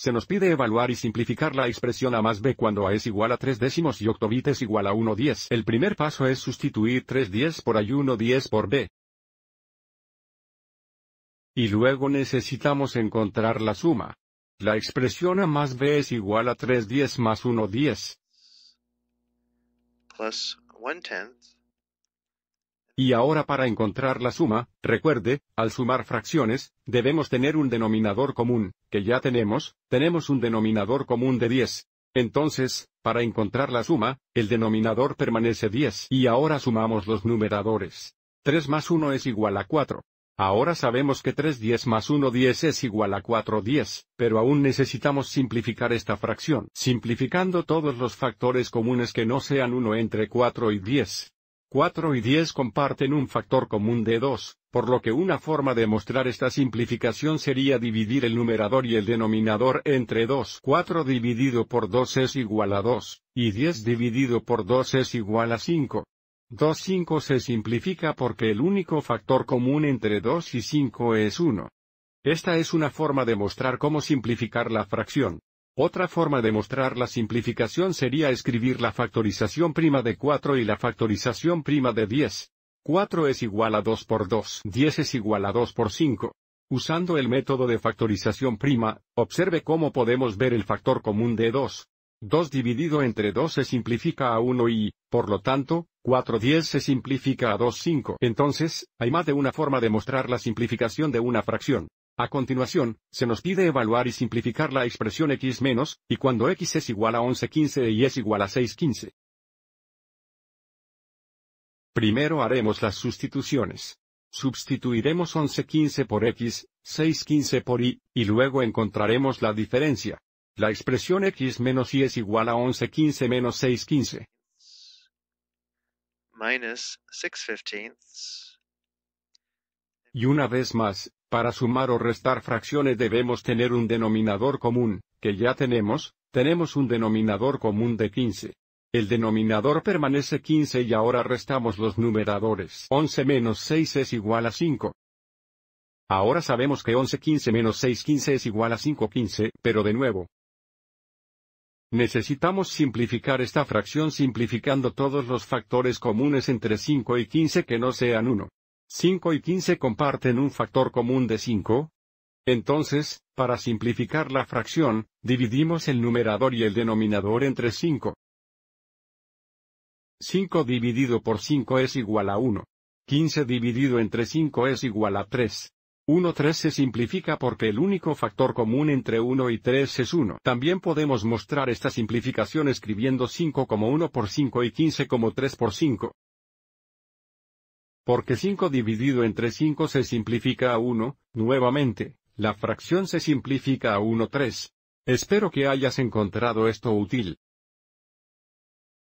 Se nos pide evaluar y simplificar la expresión a más b cuando a es igual a 3 décimos y octobit es igual a 1 10. El primer paso es sustituir 3 10 por y 1 10 por b. Y luego necesitamos encontrar la suma. La expresión a más b es igual a 3 10 más 1 10. Plus 1 10. Y ahora para encontrar la suma, recuerde, al sumar fracciones, debemos tener un denominador común, que ya tenemos, tenemos un denominador común de 10. Entonces, para encontrar la suma, el denominador permanece 10 y ahora sumamos los numeradores. 3 más 1 es igual a 4. Ahora sabemos que 3 10 más 1 10 es igual a 4 10, pero aún necesitamos simplificar esta fracción, simplificando todos los factores comunes que no sean 1 entre 4 y 10. 4 y 10 comparten un factor común de 2, por lo que una forma de mostrar esta simplificación sería dividir el numerador y el denominador entre 2. 4 dividido por 2 es igual a 2, y 10 dividido por 2 es igual a 5. 2 5 se simplifica porque el único factor común entre 2 y 5 es 1. Esta es una forma de mostrar cómo simplificar la fracción. Otra forma de mostrar la simplificación sería escribir la factorización prima de 4 y la factorización prima de 10. 4 es igual a 2 por 2, 10 es igual a 2 por 5. Usando el método de factorización prima, observe cómo podemos ver el factor común de 2. 2 dividido entre 2 se simplifica a 1 y, por lo tanto, 4 10 se simplifica a 2 5. Entonces, hay más de una forma de mostrar la simplificación de una fracción. A continuación, se nos pide evaluar y simplificar la expresión x menos, y cuando x es igual a 1115 y es igual a 615. Primero haremos las sustituciones. Substituiremos 1115 por x, 615 por y, y luego encontraremos la diferencia. La expresión x menos y es igual a 1115 menos 615. Y una vez más, para sumar o restar fracciones debemos tener un denominador común, que ya tenemos, tenemos un denominador común de 15. El denominador permanece 15 y ahora restamos los numeradores. 11 menos 6 es igual a 5. Ahora sabemos que 11 15 menos 6 15 es igual a 5 15, pero de nuevo. Necesitamos simplificar esta fracción simplificando todos los factores comunes entre 5 y 15 que no sean 1. 5 y 15 comparten un factor común de 5? Entonces, para simplificar la fracción, dividimos el numerador y el denominador entre 5. 5 dividido por 5 es igual a 1. 15 dividido entre 5 es igual a 3. 1 3 se simplifica porque el único factor común entre 1 y 3 es 1. También podemos mostrar esta simplificación escribiendo 5 como 1 por 5 y 15 como 3 por 5 porque 5 dividido entre 5 se simplifica a 1, nuevamente, la fracción se simplifica a 1 3. Espero que hayas encontrado esto útil.